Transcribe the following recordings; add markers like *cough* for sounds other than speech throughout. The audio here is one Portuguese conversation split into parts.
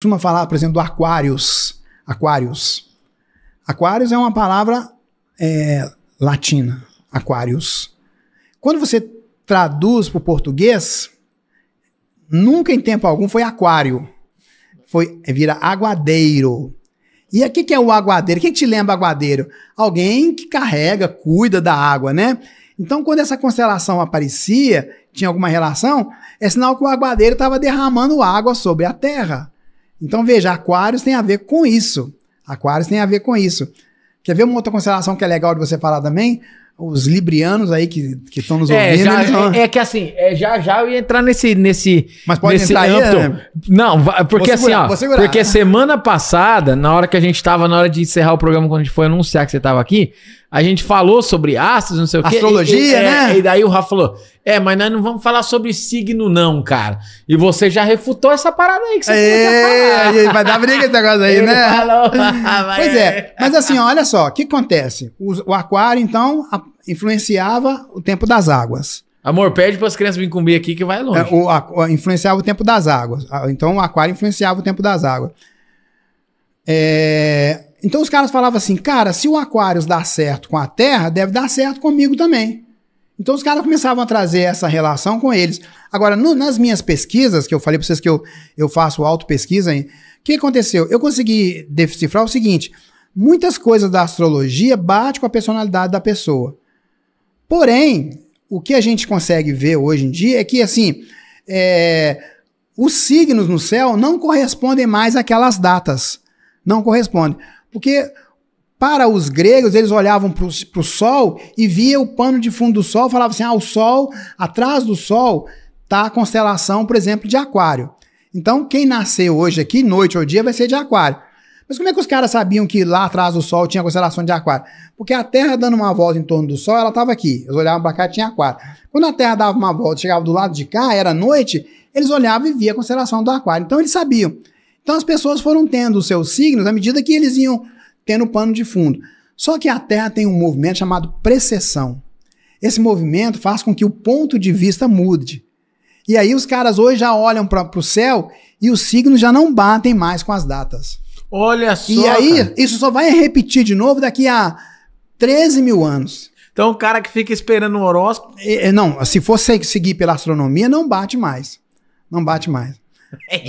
costuma falar, por exemplo, do Aquarius. Aquarius. Aquarius é uma palavra é, latina. Aquarius. Quando você traduz para o português, nunca em tempo algum foi aquário. Foi, é, vira aguadeiro. E o que é o aguadeiro? Quem te lembra aguadeiro? Alguém que carrega, cuida da água, né? Então, quando essa constelação aparecia, tinha alguma relação, é sinal que o aguadeiro estava derramando água sobre a terra. Então veja, Aquários tem a ver com isso. Aquários tem a ver com isso. Quer ver uma outra constelação que é legal de você falar também? Os librianos aí que estão nos é, ouvindo. Já, não... Né? É, é, que assim, é, já já eu ia entrar nesse. nesse Mas pode nesse entrar âmbito. Aí, né? Não, porque segurar, assim, ó. porque semana passada, na hora que a gente estava, na hora de encerrar o programa, quando a gente foi anunciar que você estava aqui, a gente falou sobre astros, não sei o quê. Astrologia, e, e, é, né? E, daí o Rafa falou: é, mas nós não vamos falar sobre signo, não, cara. E você já refutou essa parada aí que você é, Vai dar briga esse negócio aí, Ele né? Falou, *laughs* ah, pois é. Mas assim, olha só, o que acontece? O, o aquário, então, a, influenciava o tempo das águas. Amor, pede para as crianças virem comer aqui que vai é, longe. É, o, a, influenciava o tempo das águas. Ah, então, o aquário influenciava o tempo das águas. É, então, os caras falavam assim, cara, se o aquário dá certo com a Terra, deve dar certo comigo também. Então os caras começavam a trazer essa relação com eles. Agora, no, nas minhas pesquisas, que eu falei para vocês que eu, eu faço auto-pesquisa, o que aconteceu? Eu consegui decifrar o seguinte: muitas coisas da astrologia batem com a personalidade da pessoa. Porém, o que a gente consegue ver hoje em dia é que, assim, é, os signos no céu não correspondem mais àquelas datas. Não correspondem. Porque para os gregos, eles olhavam para o sol e via o pano de fundo do sol, falavam assim: ah, o sol, atrás do sol, está a constelação, por exemplo, de Aquário. Então, quem nasceu hoje aqui, noite ou dia, vai ser de Aquário. Mas como é que os caras sabiam que lá atrás do Sol tinha constelação de Aquário? Porque a Terra dando uma volta em torno do Sol, ela estava aqui. Eles olhavam para cá e tinha Aquário. Quando a Terra dava uma volta, chegava do lado de cá, era noite, eles olhavam e via a constelação do Aquário. Então eles sabiam. Então as pessoas foram tendo os seus signos à medida que eles iam tendo pano de fundo. Só que a Terra tem um movimento chamado precessão. Esse movimento faz com que o ponto de vista mude. E aí os caras hoje já olham para o céu e os signos já não batem mais com as datas. Olha só. E aí cara. isso só vai repetir de novo daqui a 13 mil anos. Então o cara que fica esperando o horóscopo. E, não, se for seguir pela astronomia, não bate mais. Não bate mais. *laughs*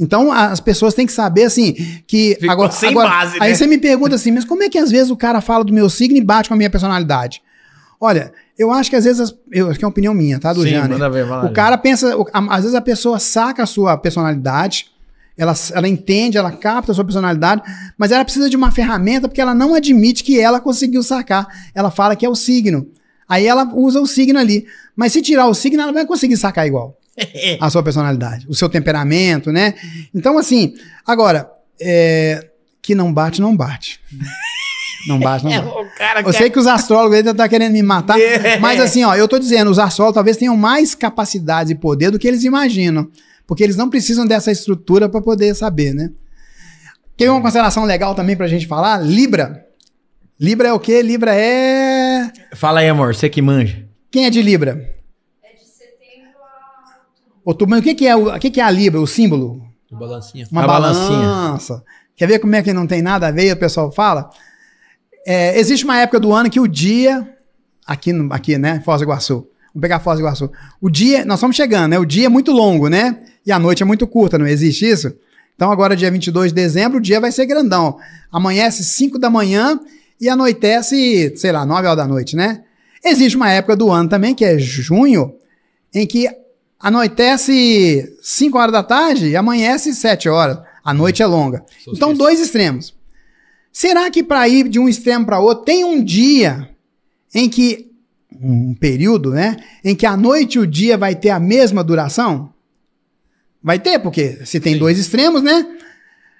Então as pessoas têm que saber assim que Ficou agora, sem agora base, aí né? você me pergunta assim, mas como é que às vezes o cara fala do meu signo e bate com a minha personalidade? Olha, eu acho que às vezes, eu, acho que é uma opinião minha, tá, do Sim, Manda ver, o cara pensa, o, a, às vezes a pessoa saca a sua personalidade, ela, ela entende, ela capta a sua personalidade, mas ela precisa de uma ferramenta porque ela não admite que ela conseguiu sacar. Ela fala que é o signo. Aí ela usa o signo ali. Mas se tirar o signo, ela vai conseguir sacar igual a sua personalidade, o seu temperamento, né? Então, assim, agora, é, que não bate, não bate. Não bate, não *laughs* é, bate. eu quer... sei que os astrólogos ainda estão tá querendo me matar, é. mas assim, ó, eu tô dizendo, os astrólogos talvez tenham mais capacidade e poder do que eles imaginam, porque eles não precisam dessa estrutura para poder saber, né? Tem uma constelação legal também pra gente falar, Libra. Libra é o quê? Libra é... Fala aí, amor, você que manja. Quem é de Libra? O o que, que, é, o, o que, que é a libra, o símbolo? Balancinha. Uma a balancinha. balança. Quer ver como é que não tem nada a ver? O pessoal fala. É, existe uma época do ano que o dia, aqui, aqui né, Foz do Iguaçu, vamos pegar Foz do Iguaçu. O dia, nós estamos chegando, né? O dia é muito longo, né? E a noite é muito curta, não existe isso? Então agora, dia 22 de dezembro, o dia vai ser grandão. Amanhece 5 da manhã e anoitece, sei lá, 9 horas da noite, né? Existe uma época do ano também, que é junho, em que Anoitece 5 horas da tarde e amanhece 7 horas. A noite é longa. Então, dois extremos. Será que para ir de um extremo para outro tem um dia em que um período, né, em que a noite e o dia vai ter a mesma duração? Vai ter, porque se tem Sim. dois extremos, né?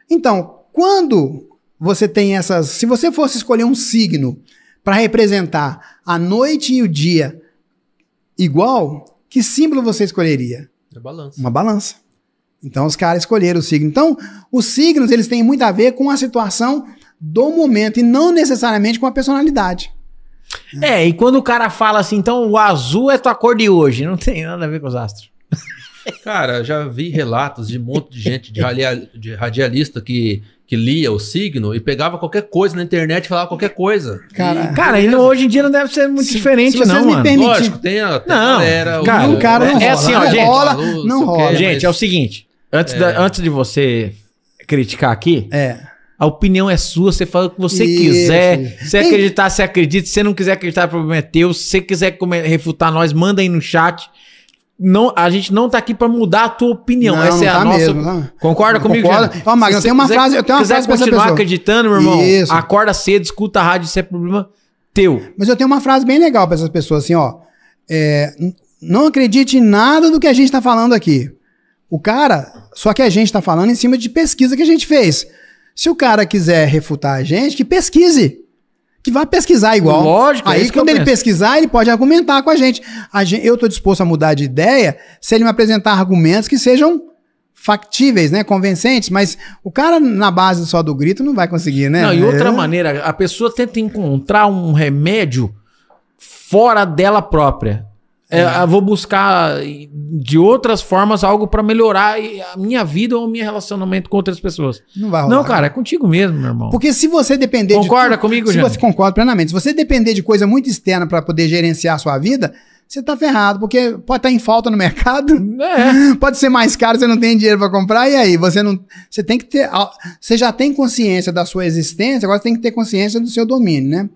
Então, quando você tem essas, se você fosse escolher um signo para representar a noite e o dia igual, que símbolo você escolheria? Uma é balança. Uma balança. Então os caras escolheram o signo. Então, os signos eles têm muito a ver com a situação do momento e não necessariamente com a personalidade. É, e quando o cara fala assim, então o azul é tua cor de hoje, não tem nada a ver com os astros. *laughs* Cara, já vi relatos de um monte de gente, de, de radialista que, que lia o signo e pegava qualquer coisa na internet e falava qualquer coisa. Cara, e, cara ainda hoje em dia não deve ser muito se, diferente, se né? vocês não, me mano. Lógico, tem a, tem não, galera, cara, o, cara não é, rola, é assim, ó, não gente, rola, luz, não rola. gente, mas... é o seguinte, antes, é. da, antes de você criticar aqui, é. A opinião é sua, você fala o que você Isso. quiser. Se acreditar, você acredita. Se não quiser acreditar, o problema é teu. Se você quiser refutar nós, manda aí no chat não, a gente não tá aqui para mudar a tua opinião. Não, Essa é não é tá a nossa. não. Né? Concorda não comigo, Concorda. Ó, eu tenho uma quiser, frase, eu tenho uma frase pra essa pessoa. continuar acreditando, meu irmão, Isso. acorda cedo, escuta a rádio, isso é problema teu. Mas eu tenho uma frase bem legal para essas pessoas assim, ó. É, não acredite em nada do que a gente tá falando aqui. O cara, só que a gente tá falando em cima de pesquisa que a gente fez. Se o cara quiser refutar a gente, que pesquise que vá pesquisar igual. Lógico. É Aí é quando ele penso. pesquisar, ele pode argumentar com a gente. A gente eu estou disposto a mudar de ideia se ele me apresentar argumentos que sejam factíveis, né, convencentes, mas o cara na base só do grito não vai conseguir, né? Não, e outra é. maneira, a pessoa tenta encontrar um remédio fora dela própria. É, é. Vou buscar de outras formas algo para melhorar a minha vida ou o meu relacionamento com outras pessoas. Não vai rolar. Não, cara, né? é contigo mesmo, meu irmão. Porque se você depender Concorda de, comigo, Se você concorda plenamente. Se você depender de coisa muito externa para poder gerenciar a sua vida, você tá ferrado, porque pode estar tá em falta no mercado, *laughs* é. *laughs* pode ser mais caro, você não tem dinheiro para comprar, e aí você não, você tem que ter, você já tem consciência da sua existência, agora você tem que ter consciência do seu domínio, né?